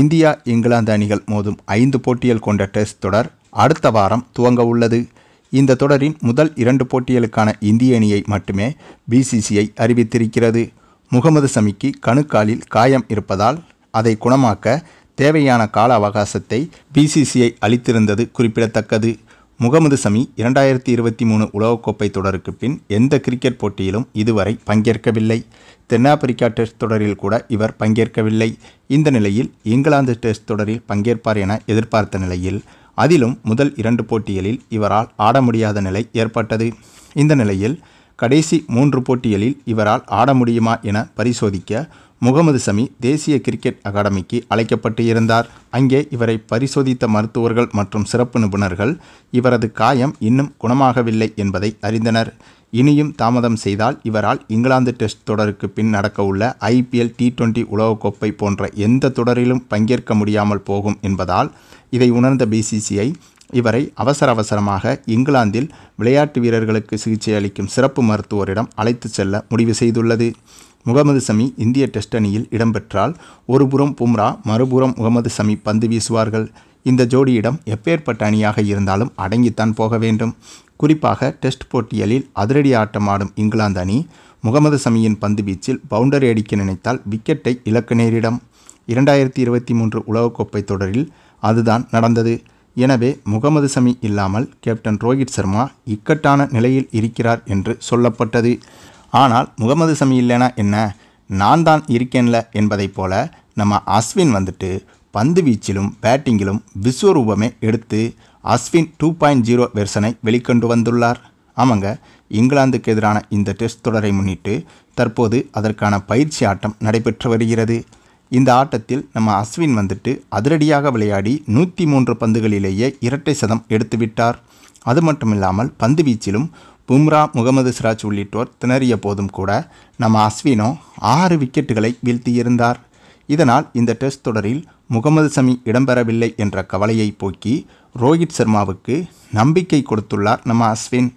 India England அணிகள் மோதும் ஐந்து போட்டிகள் கொண்ட டெஸ்ட் தொடர் அடுத்த வாரம் துவங்க உள்ளது இந்த தொடரின் முதல் இரண்டு போட்டிகளுக்கான இந்திய அணியை மட்டுமே பிசிசிஐ அறிவித்திருக்கிறது முகமது சமிக்கு கணுக்காலில் காயம் இருப்பதால் அதை குணமாக்க தேவையான கால அவகாசத்தை பிசிசிஐ அளித்திருந்தது குறிப்பிடத்தக்கது முகமது சமி இரண்டாயிரத்தி இருபத்தி மூணு உலகக்கோப்பை தொடருக்கு பின் எந்த கிரிக்கெட் போட்டியிலும் இதுவரை பங்கேற்கவில்லை தென்னாப்பிரிக்கா டெஸ்ட் தொடரில் கூட இவர் பங்கேற்கவில்லை இந்த நிலையில் இங்கிலாந்து டெஸ்ட் தொடரில் பங்கேற்பார் என எதிர்பார்த்த நிலையில் அதிலும் முதல் இரண்டு போட்டிகளில் இவரால் ஆட முடியாத நிலை ஏற்பட்டது இந்த நிலையில் கடைசி மூன்று போட்டிகளில் இவரால் ஆட முடியுமா என பரிசோதிக்க முகமது சமி தேசிய கிரிக்கெட் அகாடமிக்கு அழைக்கப்பட்டு இருந்தார் அங்கே இவரை பரிசோதித்த மருத்துவர்கள் மற்றும் சிறப்பு நிபுணர்கள் இவரது காயம் இன்னும் குணமாகவில்லை என்பதை அறிந்தனர் இனியும் தாமதம் செய்தால் இவரால் இங்கிலாந்து டெஸ்ட் தொடருக்கு பின் நடக்கவுள்ள ஐபிஎல் டி டுவெண்டி உலகக்கோப்பை போன்ற எந்த தொடரிலும் பங்கேற்க முடியாமல் போகும் என்பதால் இதை உணர்ந்த பிசிசிஐ இவரை அவசர அவசரமாக இங்கிலாந்தில் விளையாட்டு வீரர்களுக்கு சிகிச்சை அளிக்கும் சிறப்பு மருத்துவரிடம் அழைத்து செல்ல முடிவு செய்துள்ளது முகமது சமி இந்திய டெஸ்ட் அணியில் இடம்பெற்றால் ஒருபுறம் பும்ரா மறுபுறம் முகமது சமி பந்து வீசுவார்கள் இந்த ஜோடியிடம் எப்பேற்பட்ட அணியாக இருந்தாலும் அடங்கித்தான் போக வேண்டும் குறிப்பாக டெஸ்ட் போட்டியலில் அதிரடி ஆட்டம் ஆடும் இங்கிலாந்து அணி முகமது சமியின் பந்து வீச்சில் பவுண்டரி அடிக்க நினைத்தால் விக்கெட்டை இலக்க நேரிடம் இரண்டாயிரத்தி இருபத்தி மூன்று உலகக்கோப்பை தொடரில் அதுதான் நடந்தது எனவே முகமது சமி இல்லாமல் கேப்டன் ரோஹித் சர்மா இக்கட்டான நிலையில் இருக்கிறார் என்று சொல்லப்பட்டது ஆனால் முகமது சமி இல்லைனா என்ன நான் தான் இருக்கேன்ல என்பதைப் போல நம்ம அஸ்வின் வந்துட்டு பந்து வீச்சிலும் பேட்டிங்கிலும் விஸ்வரூபமே எடுத்து அஸ்வின் டூ பாயிண்ட் ஜீரோ வெர்சனை வெளிக்கொண்டு வந்துள்ளார் ஆமாங்க இங்கிலாந்துக்கு எதிரான இந்த டெஸ்ட் தொடரை முன்னிட்டு தற்போது அதற்கான பயிற்சி ஆட்டம் நடைபெற்று வருகிறது இந்த ஆட்டத்தில் நம்ம அஸ்வின் வந்துட்டு அதிரடியாக விளையாடி நூற்றி மூன்று பந்துகளிலேயே இரட்டை சதம் எடுத்துவிட்டார் அது மட்டும் இல்லாமல் பந்து வீச்சிலும் பும்ரா முகமது சிராஜ் உள்ளிட்டோர் திணறிய போதும் கூட நம்ம அஸ்வினோ ஆறு விக்கெட்டுகளை வீழ்த்தியிருந்தார் இதனால் இந்த டெஸ்ட் தொடரில் முகமது சமி இடம்பெறவில்லை என்ற கவலையை போக்கி ரோஹித் சர்மாவுக்கு நம்பிக்கை கொடுத்துள்ளார் நம்ம அஸ்வின்